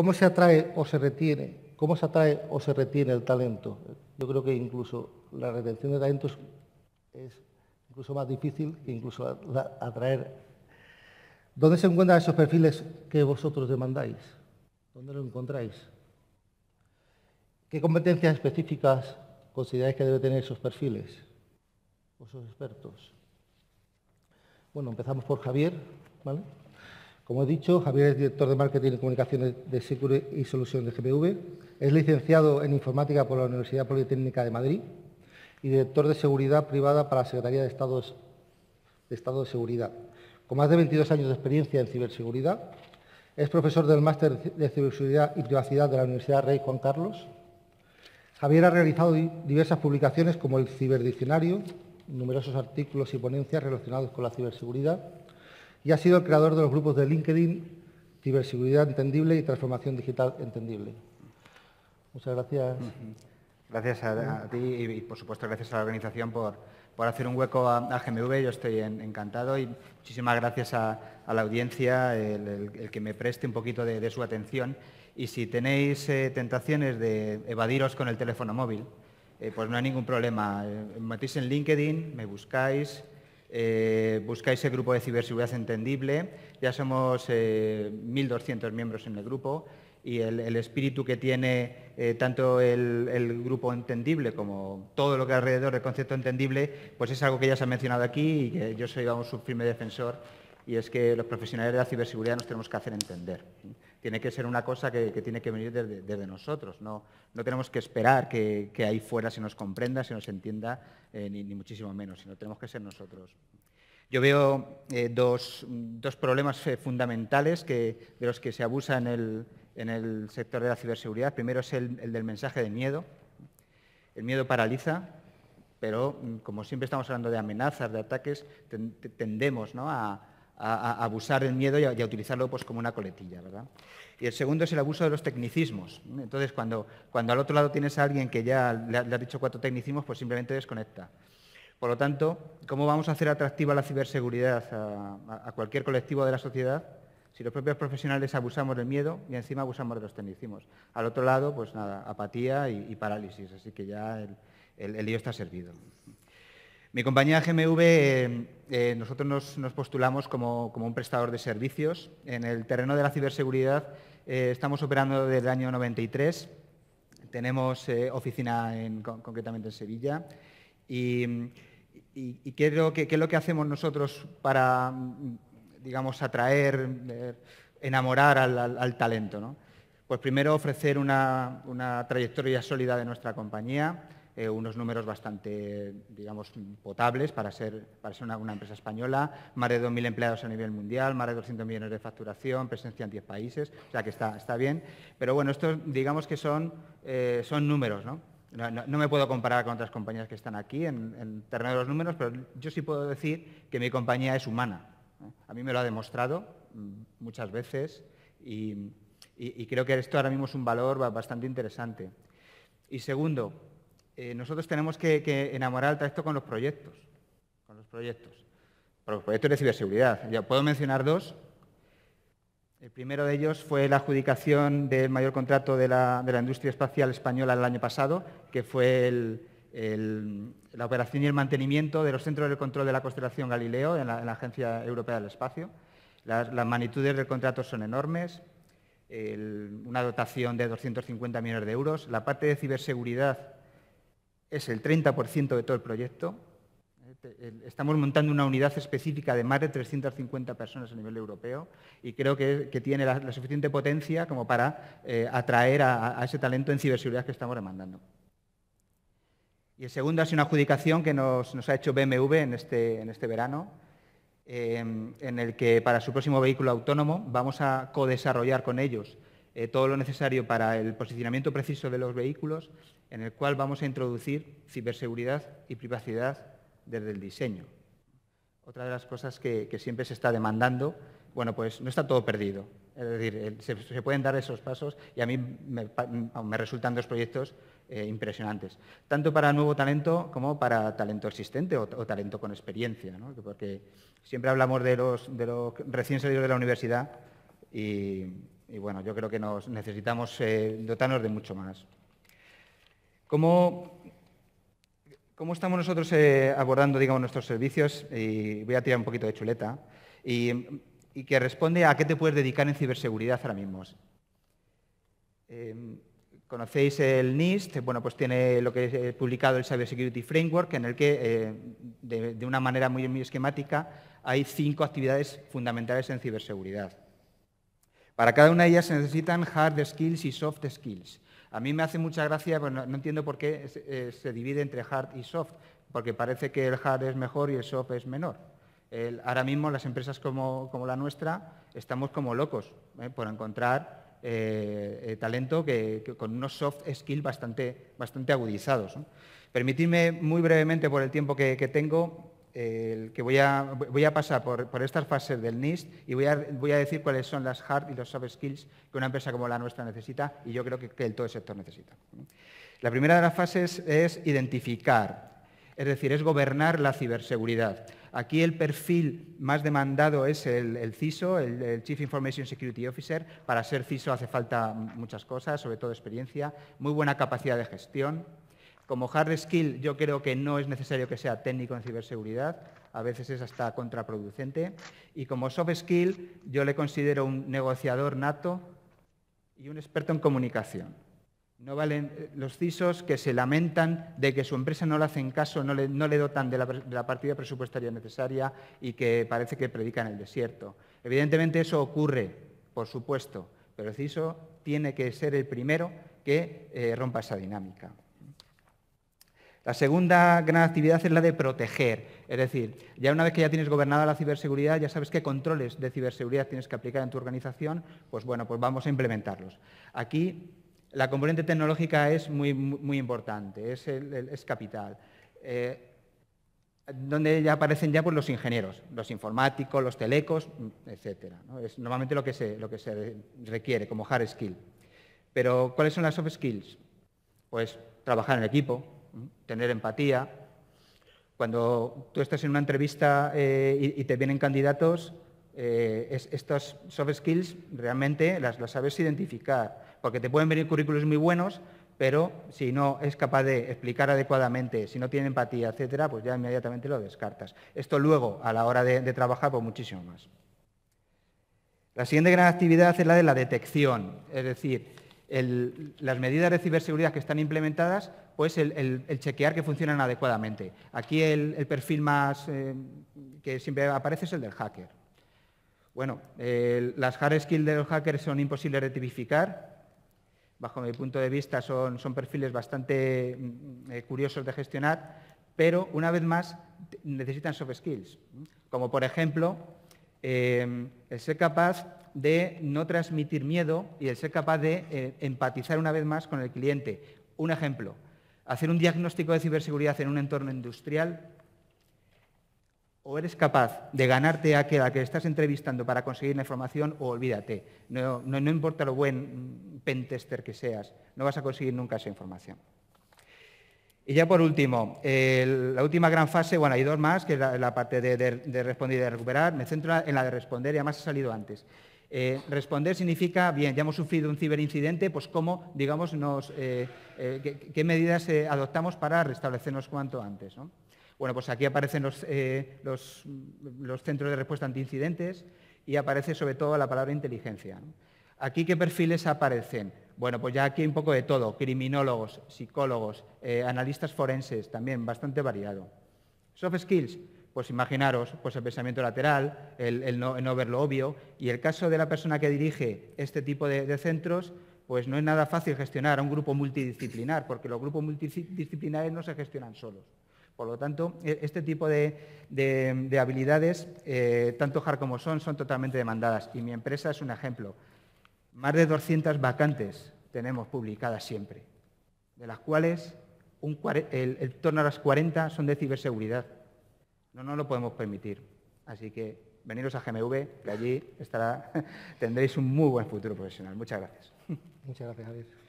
¿Cómo se atrae o se retiene? ¿Cómo se atrae o se retiene el talento? Yo creo que incluso la retención de talentos es incluso más difícil que incluso atraer. ¿Dónde se encuentran esos perfiles que vosotros demandáis? ¿Dónde los encontráis? ¿Qué competencias específicas consideráis que deben tener esos perfiles, esos expertos? Bueno, empezamos por Javier, ¿vale? Como he dicho, Javier es director de Marketing y Comunicaciones de Secure y Solución de GPV. Es licenciado en Informática por la Universidad Politécnica de Madrid y director de Seguridad Privada para la Secretaría de, de Estado de Seguridad. Con más de 22 años de experiencia en ciberseguridad, es profesor del Máster de Ciberseguridad y Privacidad de la Universidad Rey Juan Carlos. Javier ha realizado diversas publicaciones como el Ciberdiccionario, numerosos artículos y ponencias relacionados con la ciberseguridad, y ha sido el creador de los grupos de LinkedIn, Ciberseguridad Entendible y Transformación Digital Entendible. Muchas gracias. Gracias a, ti y, por supuesto, gracias a la organización por, hacer un hueco a, GMV. Yo estoy encantado y muchísimas gracias a, la audiencia, el, que me preste un poquito de, su atención. Y si tenéis eh, tentaciones de evadiros con el teléfono móvil, eh, pues no hay ningún problema. Eh, en LinkedIn, me buscáis, eh, buscáis el grupo de ciberseguridad entendible, ya somos 1.200 eh, miembros en el grupo y el, espíritu que tiene eh, tanto el, grupo entendible como todo lo que alrededor del concepto entendible, pues es algo que ya se ha mencionado aquí y que yo soy un firme defensor y es que los profesionales de la ciberseguridad nos tenemos que hacer entender tiene que ser una cosa que, tiene que venir desde, nosotros. No, no tenemos que esperar que, ahí fuera se nos comprenda, se nos entienda, eh, ni, muchísimo menos, sino tenemos que ser nosotros. Yo veo eh, dos, problemas eh, fundamentales que, de los que se abusa en el, sector de la ciberseguridad. Primero es el, del mensaje de miedo. El miedo paraliza, pero mm, como siempre estamos hablando de amenazas, de ataques, tendemos ¿no? a, a, abusar del miedo y a, utilizarlo pues, como una coletilla. Y el segundo es el abuso de los tecnicismos. ¿eh? Entonces, cuando, cuando al otro lado tienes a alguien que ya le, ha, has dicho cuatro tecnicismos, pues simplemente desconecta. Por lo tanto, ¿cómo vamos a hacer atractiva la ciberseguridad a, cualquier colectivo de la sociedad si los propios profesionales abusamos del miedo y encima abusamos de los tecnicismos. Al otro lado, pues nada, apatía y, parálisis, así que ya el lío está servido. Mi compañía GMV, eh, eh, nosotros nos, postulamos como, un prestador de servicios. En el terreno de la ciberseguridad eh, estamos operando desde el año 93. Tenemos oficina concretamente en Sevilla. Y, ¿qué, es lo que, hacemos nosotros para, digamos, atraer, enamorar al, talento? Pues primero ofrecer una, una trayectoria sólida de nuestra compañía, eh, unos números bastante, digamos, potables para ser, para ser una, empresa española, más de 2.000 empleados a nivel mundial, más de 200 millones de facturación, presencia en 10 países, o sea que está, está bien. Pero bueno, estos digamos que son, eh, son números, ¿no? No, me puedo comparar con otras compañías que están aquí en, en, de los números, pero yo sí puedo decir que mi compañía es humana. A mí me lo ha demostrado mm, muchas veces y creo que esto ahora mismo es un valor bastante interesante. Y segundo, eh, nosotros tenemos que, enamorar el trayecto con los proyectos. Con los proyectos. Con los proyectos de ciberseguridad. Ya puedo mencionar dos. El primero de ellos fue la adjudicación del mayor contrato de la, industria espacial española el año pasado, que fue la operación y el mantenimiento de los centros de control de la constelación Galileo en la, Agencia Europea del Espacio. Las, magnitudes del contrato son enormes, una dotación de 250 millones de euros. La parte de ciberseguridad es el 30% de todo el proyecto. Este, estamos montando una unidad específica de más de 350 personas a nivel europeo y creo que, tiene la, suficiente potencia como para eh, atraer a, ese talento en ciberseguridad que estamos demandando. Y el segundo es una adjudicación que nos, ha hecho BMW este, en este, verano, eh, en el que para su próximo vehículo autónomo vamos a codesarrollar con ellos eh, todo lo necesario para el posicionamiento preciso de los vehículos, en el cual vamos a introducir ciberseguridad y privacidad desde el diseño. Otra de las cosas que, siempre se está demandando, bueno, pues no está todo perdido. Es decir, se, pueden dar esos pasos y a mí me, resultan dos proyectos eh, impresionantes, tanto para nuevo talento como para talento existente o, talento con experiencia, porque siempre hablamos de los, de los recién salidos de la universidad y, y bueno, yo creo que nos necesitamos eh, dotarnos de mucho más. ¿Cómo, estamos nosotros eh, abordando digamos, nuestros servicios? Y voy a tirar un poquito de chuleta. Y, que responde a qué te puedes dedicar en ciberseguridad ahora mismo. Eh, ¿Conocéis el NIST? Bueno, pues tiene lo que es publicado el Cyber Security Framework, en el que, de, de, una manera muy esquemática, hay cinco actividades fundamentales en ciberseguridad. Para cada una de ellas se necesitan hard skills y soft skills. A mí me hace mucha gracia, no entiendo por qué se, divide entre hard y soft, porque parece que el hard es mejor y el soft es menor. ahora mismo las empresas como, la nuestra estamos como locos ¿eh? por encontrar eh, eh, talento que, con unos soft skills bastante, bastante agudizados. Permitidme muy brevemente, por el tiempo que tengo, que voy a, pasar por, estas fases del NIST y voy a, decir cuáles son las hard y los soft skills que una empresa como la nuestra necesita y yo creo que, el todo el sector necesita. La primera de las fases es identificar, es decir, es gobernar la ciberseguridad. Aquí el perfil más demandado es el, CISO, el, Chief Information Security Officer. Para ser CISO hace falta muchas cosas, sobre todo experiencia, muy buena capacidad de gestión, como hard skill yo creo que no es necesario que sea técnico en ciberseguridad, a veces es hasta contraproducente. Y como soft skill yo le considero un negociador nato y un experto en comunicación. No valen eh, los CISOs que se lamentan de que su empresa no le hacen caso, no le, dotan de la, partida presupuestaria necesaria y que parece que predican el desierto. Evidentemente eso ocurre, por supuesto, pero el CISO tiene que ser el primero que eh, rompa esa dinámica. La segunda gran actividad es la de proteger, es decir, ya una vez que ya tienes gobernada la ciberseguridad, ya sabes qué controles de ciberseguridad tienes que aplicar en tu organización, pues bueno, pues vamos a implementarlos. Aquí la componente tecnológica es muy, importante, es, capital. Eh, donde ya aparecen ya pues, los ingenieros, los informáticos, los telecos, etc. Es normalmente lo que, se, lo que se requiere como hard skill. Pero, ¿cuáles son las soft skills? Pues trabajar en equipo, tener empatía. Cuando tú estás en una entrevista eh, y, te vienen candidatos, eh, estos soft skills realmente las, sabes identificar, porque te pueden venir currículos muy buenos, pero si no es capaz de explicar adecuadamente, si no tiene empatía, etcétera, pues ya inmediatamente lo descartas. Esto luego, a la hora de, de trabajar, pues muchísimo más. La siguiente gran actividad es la de la detección, es decir, las medidas de ciberseguridad que están implementadas, pues el, chequear que funcionan adecuadamente. Aquí el, perfil más eh, que siempre aparece es el del hacker. Bueno, las hard skills de los hackers son imposibles de tipificar. Bajo mi punto de vista son, son perfiles bastante mm, eh, curiosos de gestionar, pero una vez más necesitan soft skills, como por ejemplo eh, el ser capaz de no transmitir miedo y el ser capaz de eh, empatizar una vez más con el cliente. Un ejemplo, hacer un diagnóstico de ciberseguridad en un entorno industrial o eres capaz de ganarte a aquel que estás entrevistando para conseguir la información o olvídate. No, importa lo buen pentester que seas, no vas a conseguir nunca esa información. Y ya por último, la última gran fase, bueno, hay dos más, que es la, parte de, responder y de recuperar. Me centro en la de responder y además ha salido antes. Eh, responder significa, bien, ya hemos sufrido un ciberincidente, pues cómo, digamos, eh, eh, qué, medidas adoptamos para restablecernos cuanto antes. Bueno, pues aquí aparecen los, centros de respuesta ante incidentes y aparece sobre todo la palabra inteligencia. ¿Aquí qué perfiles aparecen? Bueno, pues ya aquí hay un poco de todo, criminólogos, psicólogos, analistas forenses, también bastante variado. Soft skills, pues imaginaros, pues el pensamiento lateral, el, no, ver lo obvio. Y el caso de la persona que dirige este tipo de, centros, pues no es nada fácil gestionar a un grupo multidisciplinar, porque los grupos multidisciplinares no se gestionan solos. Por lo tanto, e, este tipo de, habilidades, eh, tanto hard como son, son totalmente demandadas. Y mi empresa es un ejemplo. Más de 200 vacantes tenemos publicadas siempre, de las cuales un, el torno a las 40 son de ciberseguridad no no lo podemos permitir. Así que veniros a GMV, que allí estará, tendréis un muy buen futuro profesional. Muchas gracias. Muchas gracias, Javier.